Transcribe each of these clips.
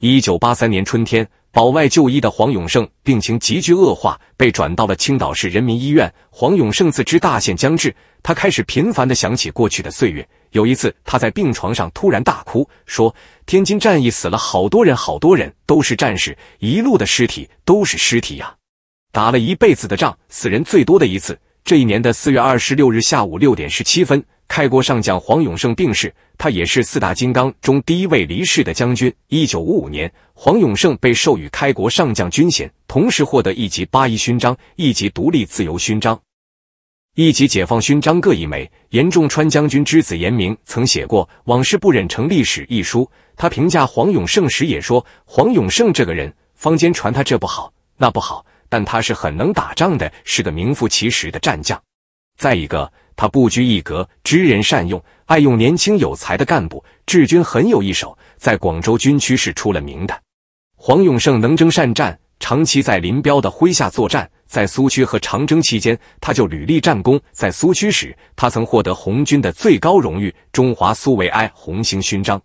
一九八三年春天，保外就医的黄永胜病情急剧恶化，被转到了青岛市人民医院。黄永胜自知大限将至，他开始频繁的想起过去的岁月。有一次，他在病床上突然大哭，说：“天津战役死了好多人，好多人都是战士，一路的尸体都是尸体呀！打了一辈子的仗，死人最多的一次。”这一年的四月二十六日下午六点十七分。开国上将黄永胜病逝，他也是四大金刚中第一位离世的将军。一九五五年，黄永胜被授予开国上将军衔，同时获得一级八一勋章、一级独立自由勋章、一级解放勋章各一枚。严仲川将军之子严明曾写过《往事不忍成历史》一书，他评价黄永胜时也说：“黄永胜这个人，坊间传他这不好那不好，但他是很能打仗的，是个名副其实的战将。”再一个。他不拘一格，知人善用，爱用年轻有才的干部。治军很有一手，在广州军区是出了名的。黄永胜能征善战，长期在林彪的麾下作战，在苏区和长征期间，他就屡立战功。在苏区时，他曾获得红军的最高荣誉——中华苏维埃红星勋章。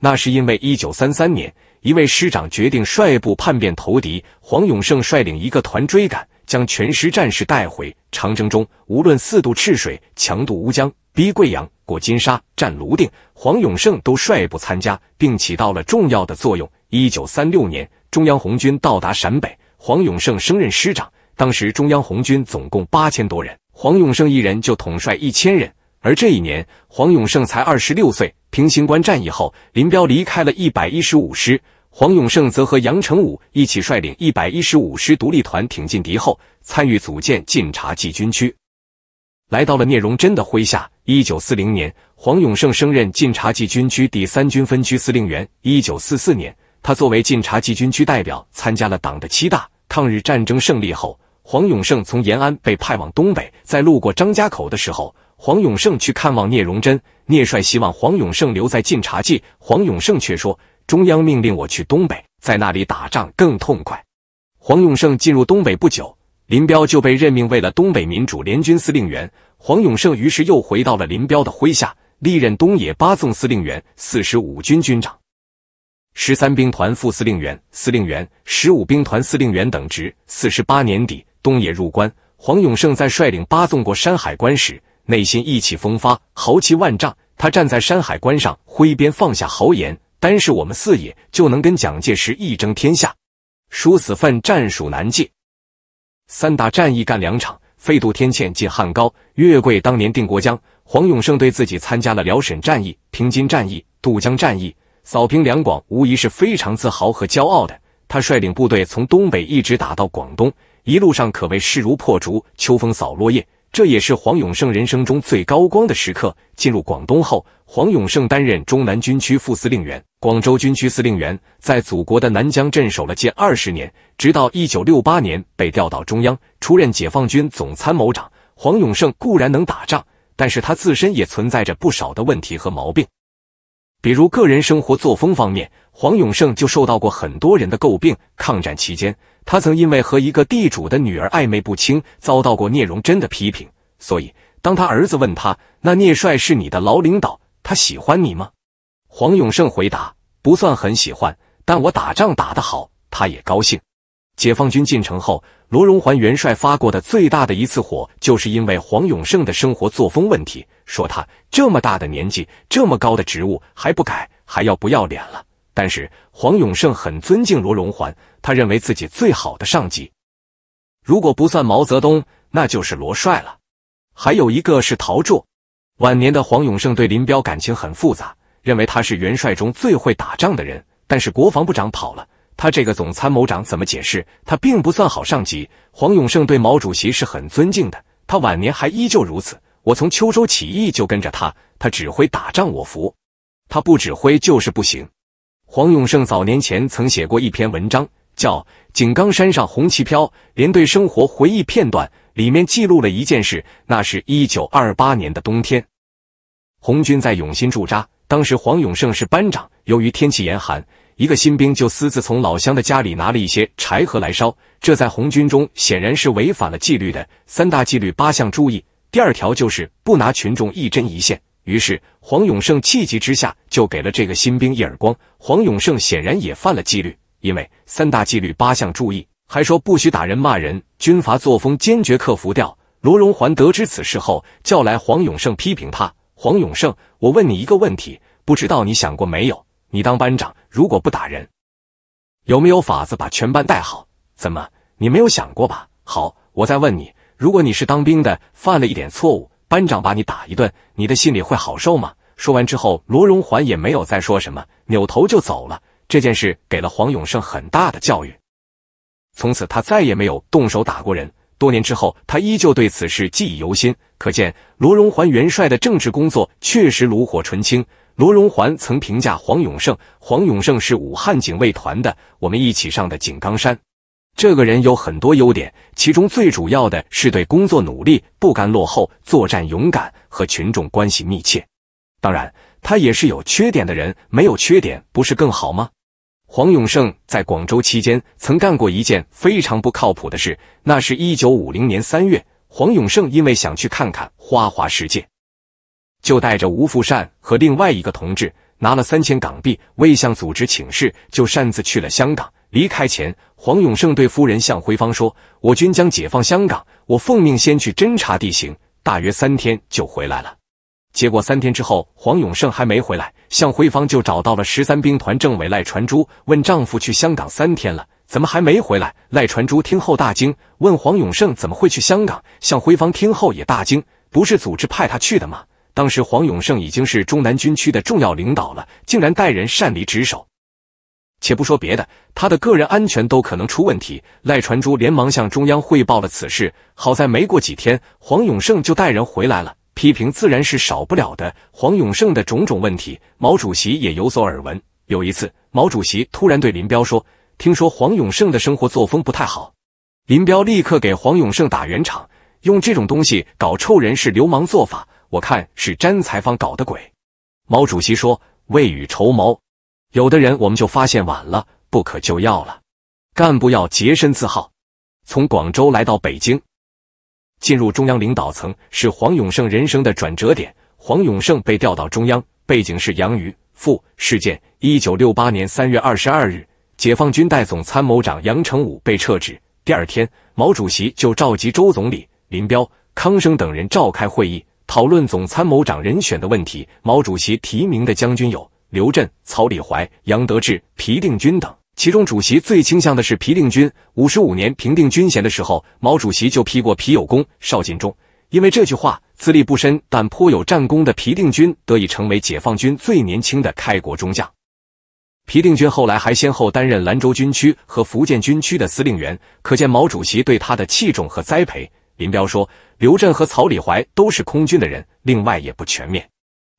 那是因为一九三三年，一位师长决定率部叛变投敌，黄永胜率领一个团追赶。将全师战士带回长征中，无论四渡赤水、强渡乌江、逼贵阳、过金沙、占泸定，黄永胜都率部参加，并起到了重要的作用。一九三六年，中央红军到达陕北，黄永胜升任师长。当时中央红军总共八千多人，黄永胜一人就统帅一千人。而这一年，黄永胜才二十六岁。平型关战役后，林彪离开了一百一十五师。黄永胜则和杨成武一起率领一百一十五师独立团挺进敌后，参与组建晋察冀军区，来到了聂荣臻的麾下。一九四零年，黄永胜升任晋察冀军区第三军分区司令员。一九四四年，他作为晋察冀军区代表参加了党的七大。抗日战争胜利后，黄永胜从延安被派往东北，在路过张家口的时候，黄永胜去看望聂荣臻。聂帅希望黄永胜留在晋察冀，黄永胜却说。中央命令我去东北，在那里打仗更痛快。黄永胜进入东北不久，林彪就被任命为了东北民主联军司令员。黄永胜于是又回到了林彪的麾下，历任东野八纵司令员、四十五军军长、十三兵团副司令员、司令员、十五兵团司令员等职。四十八年底，东野入关，黄永胜在率领八纵过山海关时，内心意气风发，豪气万丈。他站在山海关上，挥鞭放下豪言。单是我们四野就能跟蒋介石一争天下，殊死奋战属难戒。三大战役干两场，废渡天堑进汉高，粤桂当年定国疆。黄永胜对自己参加了辽沈战役、平津战役、渡江战役，扫平两广，无疑是非常自豪和骄傲的。他率领部队从东北一直打到广东，一路上可谓势如破竹，秋风扫落叶。这也是黄永胜人生中最高光的时刻。进入广东后，黄永胜担任中南军区副司令员、广州军区司令员，在祖国的南疆镇守了近二十年，直到一九六八年被调到中央，出任解放军总参谋长。黄永胜固然能打仗，但是他自身也存在着不少的问题和毛病，比如个人生活作风方面。黄永胜就受到过很多人的诟病。抗战期间，他曾因为和一个地主的女儿暧昧不清，遭到过聂荣臻的批评。所以，当他儿子问他：“那聂帅是你的老领导，他喜欢你吗？”黄永胜回答：“不算很喜欢，但我打仗打得好，他也高兴。”解放军进城后，罗荣桓元帅发过的最大的一次火，就是因为黄永胜的生活作风问题，说他这么大的年纪，这么高的职务还不改，还要不要脸了。但是黄永胜很尊敬罗荣桓，他认为自己最好的上级，如果不算毛泽东，那就是罗帅了。还有一个是陶铸。晚年的黄永胜对林彪感情很复杂，认为他是元帅中最会打仗的人。但是国防部长跑了，他这个总参谋长怎么解释？他并不算好上级。黄永胜对毛主席是很尊敬的，他晚年还依旧如此。我从秋收起义就跟着他，他指挥打仗我服，他不指挥就是不行。黄永胜早年前曾写过一篇文章，叫《井冈山上红旗飘》，连队生活回忆片段里面记录了一件事。那是一九二八年的冬天，红军在永新驻扎，当时黄永胜是班长。由于天气严寒，一个新兵就私自从老乡的家里拿了一些柴禾来烧，这在红军中显然是违反了纪律的。三大纪律八项注意，第二条就是不拿群众一针一线。于是黄永胜气急之下就给了这个新兵一耳光。黄永胜显然也犯了纪律，因为三大纪律八项注意还说不许打人骂人，军阀作风坚决克服掉。罗荣桓得知此事后，叫来黄永胜批评他。黄永胜，我问你一个问题，不知道你想过没有？你当班长，如果不打人，有没有法子把全班带好？怎么，你没有想过吧？好，我再问你，如果你是当兵的，犯了一点错误。班长把你打一顿，你的心里会好受吗？说完之后，罗荣桓也没有再说什么，扭头就走了。这件事给了黄永胜很大的教育，从此他再也没有动手打过人。多年之后，他依旧对此事记忆犹新，可见罗荣桓元帅的政治工作确实炉火纯青。罗荣桓曾评价黄永胜：黄永胜是武汉警卫团的，我们一起上的井冈山。这个人有很多优点，其中最主要的是对工作努力、不甘落后、作战勇敢和群众关系密切。当然，他也是有缺点的人，没有缺点不是更好吗？黄永胜在广州期间曾干过一件非常不靠谱的事，那是一九五零年三月，黄永胜因为想去看看花花世界，就带着吴富善和另外一个同志，拿了三千港币，未向组织请示，就擅自去了香港。离开前，黄永胜对夫人向辉芳说：“我军将解放香港，我奉命先去侦查地形，大约三天就回来了。”结果三天之后，黄永胜还没回来，向辉芳就找到了十三兵团政委赖传珠，问丈夫去香港三天了，怎么还没回来？赖传珠听后大惊，问黄永胜怎么会去香港？向辉芳听后也大惊，不是组织派他去的吗？当时黄永胜已经是中南军区的重要领导了，竟然带人擅离职守。且不说别的，他的个人安全都可能出问题。赖传珠连忙向中央汇报了此事。好在没过几天，黄永胜就带人回来了。批评自然是少不了的。黄永胜的种种问题，毛主席也有所耳闻。有一次，毛主席突然对林彪说：“听说黄永胜的生活作风不太好。”林彪立刻给黄永胜打圆场：“用这种东西搞臭人是流氓做法，我看是詹才芳搞的鬼。”毛主席说：“未雨绸缪。”有的人我们就发现晚了，不可救药了。干部要洁身自好。从广州来到北京，进入中央领导层是黄永胜人生的转折点。黄永胜被调到中央，背景是杨宇富事件。一九六八年三月二十二日，解放军代总参谋长杨成武被撤职。第二天，毛主席就召集周总理、林彪、康生等人召开会议，讨论总参谋长人选的问题。毛主席提名的将军有。刘震、曹李怀、杨德志、皮定均等，其中主席最倾向的是皮定均。五十五年平定军衔的时候，毛主席就批过“皮有功，少尽忠”。因为这句话，资历不深但颇有战功的皮定均得以成为解放军最年轻的开国中将。皮定均后来还先后担任兰州军区和福建军区的司令员，可见毛主席对他的器重和栽培。林彪说，刘震和曹李怀都是空军的人，另外也不全面。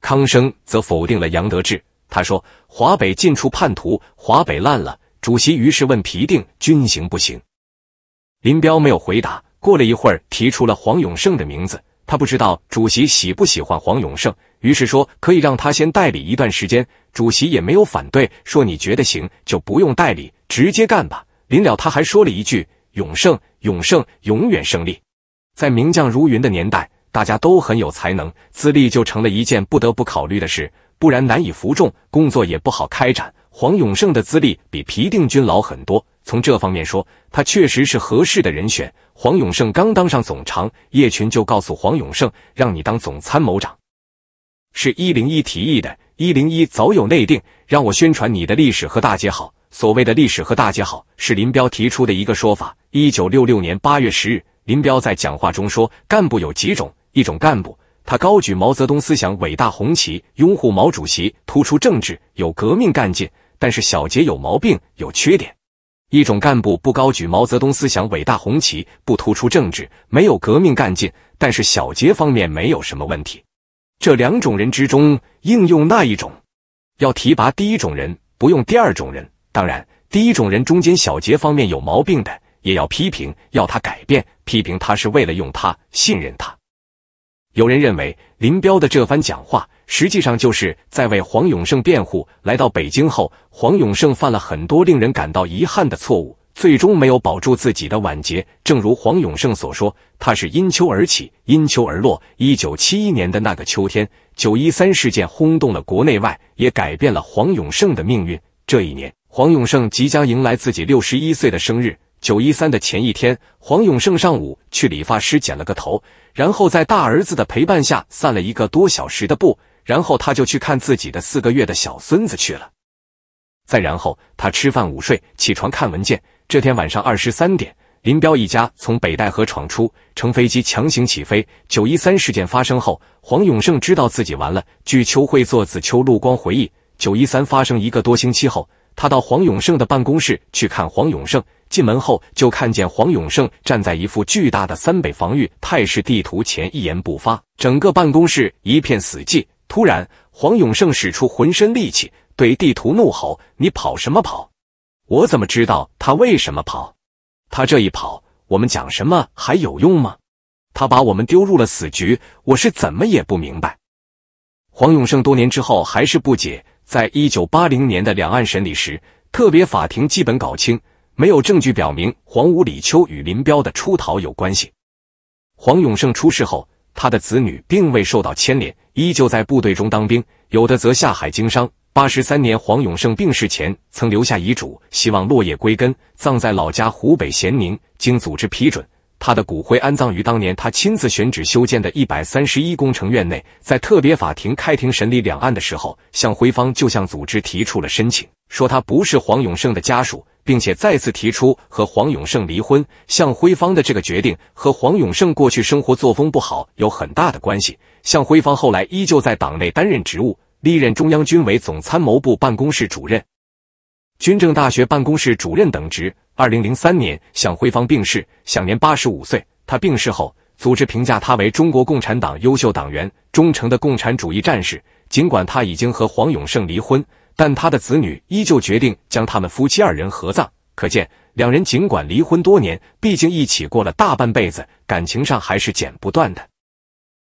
康生则否定了杨德志。他说：“华北近出叛徒，华北烂了。”主席于是问皮定军行不行？林彪没有回答。过了一会儿，提出了黄永胜的名字。他不知道主席喜不喜欢黄永胜，于是说可以让他先代理一段时间。主席也没有反对，说你觉得行就不用代理，直接干吧。临了，他还说了一句：“永胜，永胜，永远胜利。”在名将如云的年代，大家都很有才能，资历就成了一件不得不考虑的事。不然难以服众，工作也不好开展。黄永胜的资历比皮定均老很多，从这方面说，他确实是合适的人选。黄永胜刚当上总长，叶群就告诉黄永胜，让你当总参谋长，是一零一提议的。一零一早有内定，让我宣传你的历史和大姐好。所谓的历史和大姐好，是林彪提出的一个说法。一九六六年八月十日，林彪在讲话中说，干部有几种，一种干部。他高举毛泽东思想伟大红旗，拥护毛主席，突出政治，有革命干劲，但是小杰有毛病，有缺点。一种干部不高举毛泽东思想伟大红旗，不突出政治，没有革命干劲，但是小杰方面没有什么问题。这两种人之中，应用那一种？要提拔第一种人，不用第二种人。当然，第一种人中间小杰方面有毛病的，也要批评，要他改变。批评他是为了用他，信任他。有人认为，林彪的这番讲话实际上就是在为黄永胜辩护。来到北京后，黄永胜犯了很多令人感到遗憾的错误，最终没有保住自己的晚节。正如黄永胜所说，他是因秋而起，因秋而落。一九七一年的那个秋天，九一三事件轰动了国内外，也改变了黄永胜的命运。这一年，黄永胜即将迎来自己六十一岁的生日。九一三的前一天，黄永胜上午去理发师剪了个头，然后在大儿子的陪伴下散了一个多小时的步，然后他就去看自己的四个月的小孙子去了。再然后，他吃饭、午睡、起床看文件。这天晚上二十三点，林彪一家从北戴河闯出，乘飞机强行起飞。九一三事件发生后，黄永胜知道自己完了。据邱会作、子邱陆光回忆，九一三发生一个多星期后，他到黄永胜的办公室去看黄永胜。进门后，就看见黄永胜站在一副巨大的三北防御态势地图前，一言不发。整个办公室一片死寂。突然，黄永胜使出浑身力气，对地图怒吼：“你跑什么跑？我怎么知道他为什么跑？他这一跑，我们讲什么还有用吗？他把我们丢入了死局，我是怎么也不明白。”黄永胜多年之后还是不解。在一九八零年的两岸审理时，特别法庭基本搞清。没有证据表明黄五里秋与林彪的出逃有关系。黄永胜出事后，他的子女并未受到牵连，依旧在部队中当兵，有的则下海经商。八十三年，黄永胜病逝前，曾留下遗嘱，希望落叶归根，葬在老家湖北咸宁。经组织批准，他的骨灰安葬于当年他亲自选址修建的一百三十一工程院内。在特别法庭开庭审理两案的时候，向辉芳就向组织提出了申请。说他不是黄永胜的家属，并且再次提出和黄永胜离婚。向辉芳的这个决定和黄永胜过去生活作风不好有很大的关系。向辉芳后来依旧在党内担任职务，历任中央军委总参谋部办公室主任、军政大学办公室主任等职。二零零三年，向辉芳病逝，享年八十五岁。他病逝后，组织评价他为中国共产党优秀党员、忠诚的共产主义战士。尽管他已经和黄永胜离婚。但他的子女依旧决定将他们夫妻二人合葬，可见两人尽管离婚多年，毕竟一起过了大半辈子，感情上还是剪不断的。